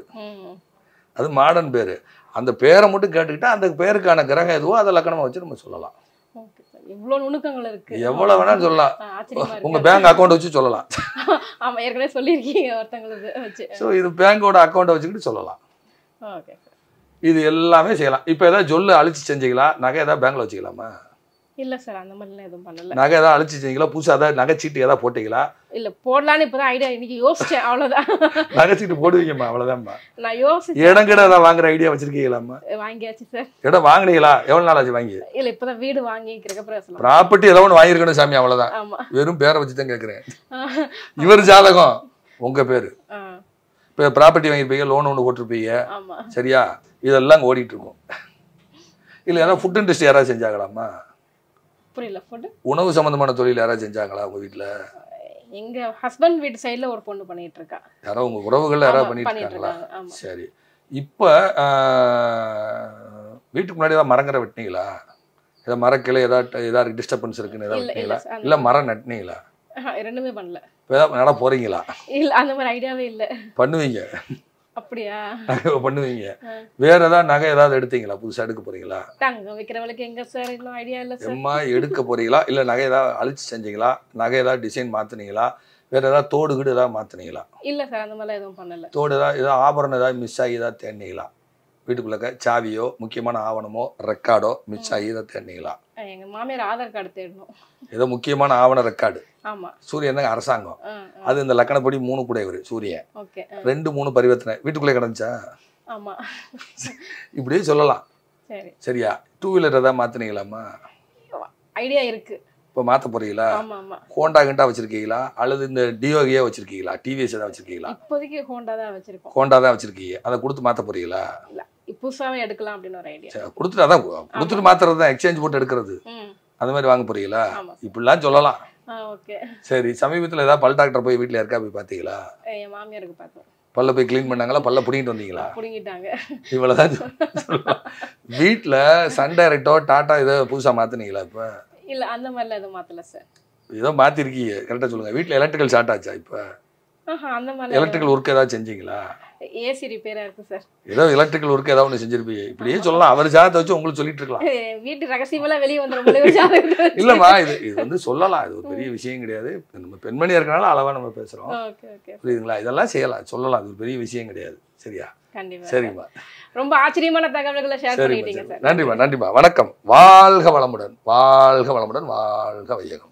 அது மாடர்ன் பேர் அந்த பேரை மட்டும் கேட்டுக்கிட்டா அந்த பேருக்கான கிரகம் எதுவோ அதை லக்கணமாக வச்சு நம்ம சொல்லலாம் இவ்வளோ எவ்வளோ வேணாலும் சொல்லலாம் உங்கள் பேங்க் அக்கௌண்ட் வச்சு சொல்லலாம் ஆமாம் ஏற்கனவே சொல்லியிருக்கீங்க ஸோ இது அக்கௌண்ட்டை வச்சுக்கிட்டு சொல்லலாம் இது எல்லாமே செய்யலாம் இப்போ ஏதாவது அழிச்சு செஞ்சீங்களா நகை ஏதாவது பேங்க்ல வச்சுக்கலாமா இல்லை சார் அந்த மாதிரிலாம் எதுவும் பண்ணல நகை ஏதாவது அழிச்சிச்சிங்களா புதுசாக ஏதாவது நகைச்சீட்டு ஏதாவது போட்டீங்களா இல்லை போடலான்னு இப்போ தான் ஐடியா இன்னைக்கு யோசிச்சேன் அவ்வளோதான் நகைச்சீட்டு போடுவீங்கம்மா அவ்வளோதான்மா நான் யோசிச்சு இடம் கிட்ட ஏதாவது வாங்குற ஐடியா வச்சிருக்கீங்களாம்மா வாங்கியாச்சு சார் இடம் வாங்கினீங்களா எவ்வளோ நாள் ஆச்சு வாங்கி இல்லை இப்போ தான் வீடு வாங்கி கிரகப்பிரவேசம் ப்ராப்பர்ட்டி ஏதோ ஒன்று வாங்கியிருக்கணும் சாமி அவ்வளோதான் வெறும் பேரை வச்சு தான் கேட்குறேன் இவர் ஜாதகம் உங்கள் பேர் இப்போ ப்ராப்பர்ட்டி வாங்கியிருப்பீங்க லோன் ஒன்று போட்டிருப்பீங்க சரியா இதெல்லாம் ஓடிட்டு இருக்கும் இல்லை ஏன்னா ஃபுட் இண்டஸ்ட்ரி யாராவது செஞ்சாங்களாம்மா புரியல உணவு சம்பந்தமான தொழில் யாராவது செஞ்சாங்களா உங்க வீட்டுல எங்க ஹஸ்பண்ட் வீட்டு சைடுல ஒரு பொண்ணு பண்ணிட்டு இருக்கா யாரோ உங்க உறவுகள் யாராவது பண்ணிட்டு இருக்காங்களா சரி இப்போ வீட்டுக்கு முன்னாடி ஏதாவது மரங்கிற வெட்டினீங்களா ஏதாவது மரக்கிளை ஏதாவது ஏதாவது டிஸ்டர்பன்ஸ் இருக்குன்னு ஏதாவது வெட்டினீங்களா இல்ல மரம் நட்டினீங்களா ரெண்டுமே பண்ணல இப்போ ஏதாவது போறீங்களா இல்ல அந்த மாதிரி ஐடியாவே இல்ல பண்ணுவீங்க அப்படியா பண்ணுவீங்க வேற ஏதாவது நகை ஏதாவது எடுத்தீங்களா புதுசா எடுக்க போறீங்களா தங்கம் வைக்கிறவளுக்கு எங்க சார் இன்னும் ஐடியா இல்ல எம்மா எடுக்க போறீங்களா இல்ல நகை ஏதாவது அழிச்சு செஞ்சீங்களா நகை ஏதாவது டிசைன் மாத்துனீங்களா வேற ஏதாவது தோடு கீடு ஏதாவது மாத்துனீங்களா இல்ல சார் அந்த மாதிரி எதுவும் பண்ணல தோடு ஏதாவது ஏதாவது ஆபரணம் ஏதாவது மிஸ் ஆகி ஏதாவது தேடினீங்களா வீட்டுக்குள்ளக்க சாவியோ முக்கியமான ஆவணமோ ரெக்கார்டோ மிஸ் ஆகி ஏதாவது தேடினீங்களா எங்கள் மாமியார் ஆதார் கார்டு தேடணும் ஏதோ முக்கியமான ஆவண ரெக்கார்டு ஆமாம் சூரியன் தாங்க அரசாங்கம் அது இந்த லக்கணப்படி மூணு குடையவர் சூரியன் ஓகே ரெண்டு மூணு பரிவர்த்தனை வீட்டுக்குள்ளே கிடந்துச்சா ஆமாம் இப்படியே சொல்லலாம் சரி சரியா டூ வீலர் ஏதாவது மாற்றினீங்களாம்மா ஐடியா இருக்கு இப்போ மாற்ற போறீங்களா ஹோண்டா கிண்டா வச்சிருக்கீங்களா அல்லது இந்த டியோகியா வச்சிருக்கீங்களா டிவிஎஸ் ஏதாவது வச்சிருக்கீங்களா இப்போதைக்கு ஹோண்டா தான் வச்சிருக்கோம் ஹோண்டா தான் வச்சிருக்கீங்க அதை கொடுத்து மாற்ற போறீங்களா புதுசாவே எடுக்கலாம் அப்படின்னு ஒரு ஐடியா கொடுத்துட்டு அதான் கொடுத்துட்டு மாத்துறது தான் எக்ஸ்சேஞ்ச் போட்டு எடுக்கிறது அந்த மாதிரி வாங்க போறீங்களா இப்படிலாம் சொல்லலாம் சரி சமீபத்தில் ஏதாவது பல் டாக்டர் போய் வீட்டில் இருக்கா போய் பார்த்தீங்களா மாமியாருக்கு பார்த்தோம் பல்ல போய் க்ளீன் பண்ணாங்களா பல்ல பிடிங்கிட்டு வந்தீங்களா பிடிங்கிட்டாங்க இவ்வளோதான் வீட்டில் சன் டைரக்டோ டாட்டா ஏதோ புதுசாக மாற்றினீங்களா இப்போ இல்லை அந்த மாதிரிலாம் எதுவும் மாற்றல சார் ஏதோ மாற்றிருக்கீங்க கரெக்டாக சொல்லுங்கள் வீட்டில் எலக்ட்ரிக்கல் ஷார்ட் ஆச்சா இப்போ எலக்ட்ரிக்கல் ஒர்க் ஏதாவது செஞ்சீங்களா ஏசி ரிப்பேரா இருக்கு சார் ஏதோ எலக்ட்ரிக்கல் ஒர்க் ஏதாவது ஒன்று செஞ்சிருப்பீங்க இப்படியே சொல்லலாம் அவர் ஜாதத்தை வச்சு உங்களுக்கு சொல்லிட்டு இருக்கலாம் வீட்டு ரகசியமெல்லாம் வெளியே வந்துடும் இல்லைம்மா இது இது வந்து சொல்லலாம் இது ஒரு பெரிய விஷயம் கிடையாது நம்ம பெண்மணியாக இருக்கனால அளவாக நம்ம பேசுகிறோம் புரியுதுங்களா இதெல்லாம் செய்யலாம் சொல்லலாம் அது ஒரு பெரிய விஷயம் கிடையாது சரியா சரிம்மா ரொம்ப ஆச்சரியமான தகவல்களை ஷேர் பண்ணிட்டீங்க நன்றிம்மா நன்றிம்மா வணக்கம் வாழ்க வளமுடன் வாழ்க வளமுடன் வாழ்க வையகம்